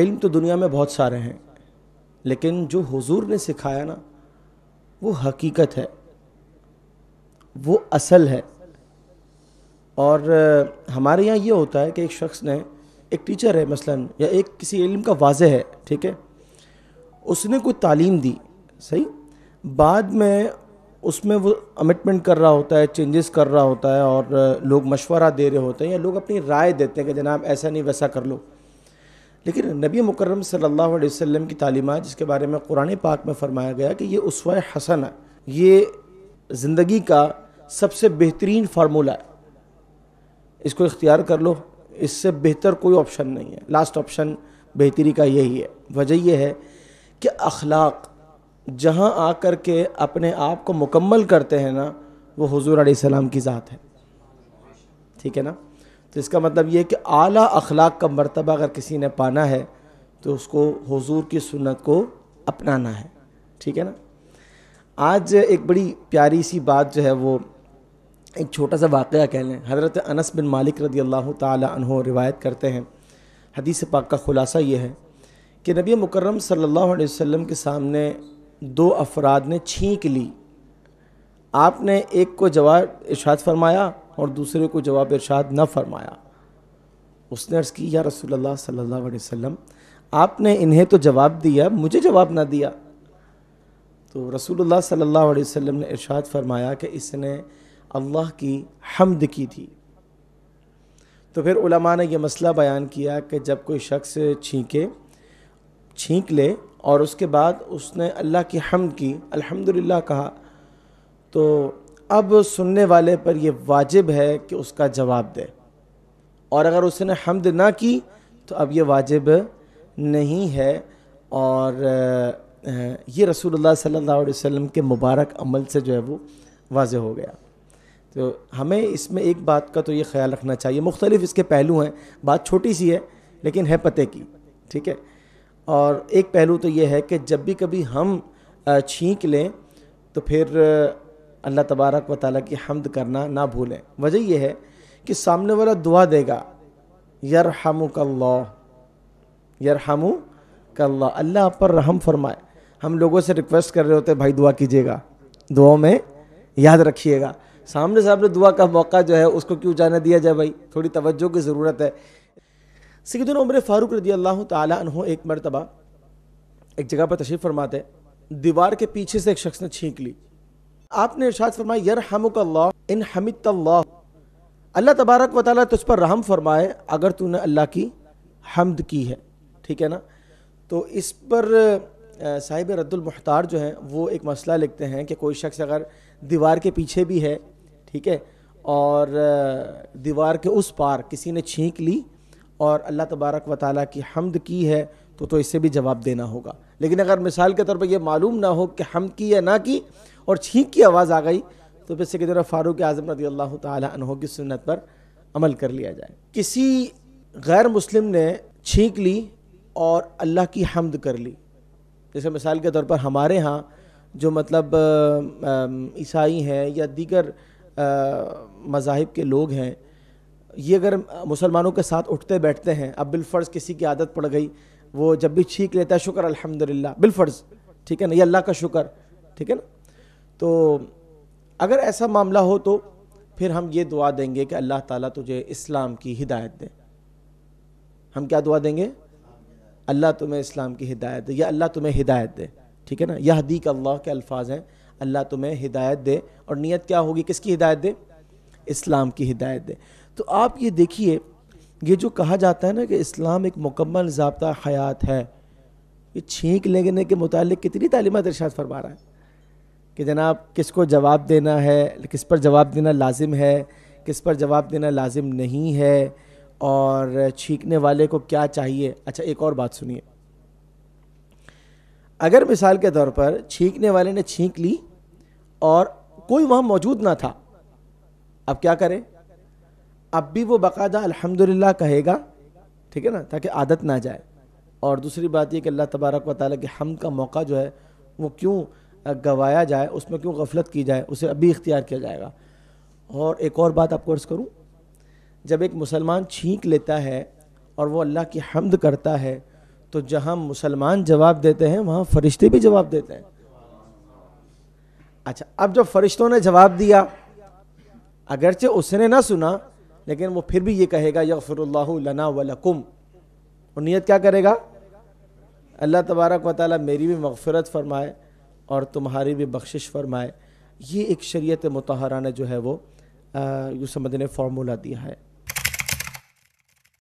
इल्म तो दुनिया में बहुत सारे हैं लेकिन जो हुजूर ने सिखाया ना वो हकीकत है वो असल है और हमारे यहाँ ये होता है कि एक शख्स ने एक टीचर है मसलन या एक किसी इल्म का वाज है ठीक है उसने कोई तालीम दी सही बाद में उसमें वो अमिटमेंट कर रहा होता है चेंजेस कर रहा होता है और लोग मशवरा दे रहे होते हैं या लोग अपनी राय देते हैं कि जनाब ऐसा नहीं वैसा कर लो लेकिन नबी मुकर्रम सल्लल्लाहु अलैहि वसल्लम की तालीमत जिसके बारे में कुरान पाक में फरमाया गया कि ये उसवा हसन है ये ज़िंदगी का सबसे बेहतरीन फार्मूला है इसको इख्तियार कर लो इससे बेहतर कोई ऑप्शन नहीं है लास्ट ऑप्शन बेहतरी का यही है वजह यह है कि अखलाक जहाँ आकर के अपने आप को मुकम्मल करते हैं ना वो हजूर आसमाम की ज़ात है ठीक है ना तो इसका मतलब ये कि आला अखलाक का मरतबा अगर किसी ने पाना है तो उसको हुजूर की सुन्नत को अपनाना है ठीक है ना आज एक बड़ी प्यारी सी बात जो है वो एक छोटा सा वाक़ कह लें हज़रत अनस बिन मालिक रदी अल्लाह तहों रिवायत करते हैं हदीस पाक का ख़ुलासा ये है कि नबी मुकर्रम सल्लल्लाहु अलैहि वसल्लम के सामने दो अफराद ने छींक ली आपने एक को जवाब इशाद फरमाया और दूसरे को जवाब इरशाद न फरमाया उसने अर्ज़ की या रसूलुल्लाह सल्लल्लाहु अलैहि वसल्लम आपने इन्हें तो जवाब दिया मुझे जवाब ना दिया तो रसूलुल्लाह सल्लल्लाहु अलैहि वसल्लम ने इरशाद फरमाया कि इसने अल्लाह की हमद की थी तो फिर उलमा ने यह मसला बयान किया कि जब कोई शख्स छींके छींक ले और उसके बाद उसने अल्लाह की हमद की अल्हम्दुलिल्लाह कहा तो अब सुनने वाले पर यह वाजिब है कि उसका जवाब दे और अगर उसने हमद ना की तो अब यह वाजिब नहीं है और ये रसूलुल्लाह सल्लल्लाहु अलैहि वसल्लम के मुबारक अमल से जो है वो वाज हो गया तो हमें इसमें एक बात का तो ये ख्याल रखना चाहिए मुख्तलिफ इसके पहलू हैं बात छोटी सी है लेकिन है पते की ठीक है और एक पहलू तो ये है कि जब भी कभी हम छींक लें तो फिर अल्लाह तबारक व ताली की हमद करना ना भूलें वजह यह है कि सामने वाला दुआ देगा यर हमू कल्ला यर हमू कल्ला अल्लाह आप पर रहम फरमाए हम लोगों से रिक्वेस्ट कर रहे होते भाई दुआ कीजिएगा दुआओं में याद रखिएगा सामने सामने दुआ का मौका जो है उसको क्यों जाने दिया जाए भाई थोड़ी तवज्जो की ज़रूरत है सिकदन उम्र फ़ारूक रदी अल्लाह तहों एक मरतबा एक जगह पर तशरीफ़ फरमाते दीवार के पीछे से एक शख्स ने छींक ली आपने इर्शाद फरमाया यर हमक इन हमित अल्लाह तबारक व ताली तुझ पर रहम फरमाए अगर तूने अल्लाह की हमद की है ठीक है ना तो इस पर साहिब रद्दुलमहतार जो हैं वो एक मसला लिखते हैं कि कोई शख्स अगर दीवार के पीछे भी है ठीक है और दीवार के उस पार किसी ने छींक ली और अल्लाह तबारक व ताली की हमद की है तो तो इससे भी जवाब देना होगा लेकिन अगर मिसाल के तौर पर यह मालूम ना हो कि हम की या ना की और छींक की आवाज़ आ गई तो फिर तरफ़ फ़ारूक आज़म रदी अल्लाह तहों की सुनत पर अमल कर लिया जाए किसी गैर मुस्लिम ने छींक ली और अल्लाह की हमद कर ली जैसे मिसाल के तौर पर हमारे यहाँ जो मतलब ईसाई हैं या दीगर मजाहब के लोग हैं ये अगर मुसलमानों के साथ उठते बैठते हैं अब बिलफर्ज किसी की आदत पड़ गई वो जब भी छीक लेता है शुक्र अल्हम्दुलिल्लाह बिलफर्ज ठीक है ना ये अल्लाह का शुक्र ठीक है ना तो अगर ऐसा मामला हो तो फिर हम ये दुआ देंगे कि अल्लाह ताला तुझे इस्लाम की हिदायत दे हम क्या दुआ देंगे अल्लाह तुम्हें इस्लाम की हिदायत दे या अल्लाह तुम्हें हिदायत दे ठीक है ना यह हदीक अल्लाह के अल्फाज हैं अल्लाह तुम्हें हिदायत दे और नीयत क्या होगी किसकी हिदायत दे इस्लाम की हिदायत दें तो आप ये देखिए ये जो कहा जाता है ना कि इस्लाम एक मुकम्मल जबता हयात है ये छींक लेने के मुतालिक कितनी तालीमत इर्शाद फरमा रहा है कि जनाब किसको जवाब देना है किस पर जवाब देना लाजिम है किस पर जवाब देना लाजिम नहीं है और छींकने वाले को क्या चाहिए अच्छा एक और बात सुनिए अगर मिसाल के तौर पर छींकने वाले ने छींक ली और कोई वहाँ मौजूद ना था अब क्या करें अब भी वो बाकायदा अल्हम्दुलिल्लाह कहेगा ठीक है ना ताकि आदत ना जाए और दूसरी बात यह कि अल्लाह तबारक व के हम का मौका जो है वो क्यों गवाया जाए उसमें क्यों गफलत की जाए उसे अभी इख्तियार किया जाएगा और एक और बात आपको अर्ज़ करूँ जब एक मुसलमान छींक लेता है और वो अल्लाह की हमद करता है तो जहाँ मुसलमान जवाब देते हैं वहाँ फरिश्ते भी जवाब देते हैं अच्छा अब जब फरिश्तों ने जवाब दिया अगरचे उसने ना सुना लेकिन वो फिर भी ये कहेगा यकफरल्ला लना वकुम और नीयत क्या करेगा अल्लाह तबारक वाली मेरी भी मगफरत फरमाए और तुम्हारी भी बख्शिश फरमाए ये एक शरीत मतहरा ने जो है वो यूँ समझने फार्मूला दिया है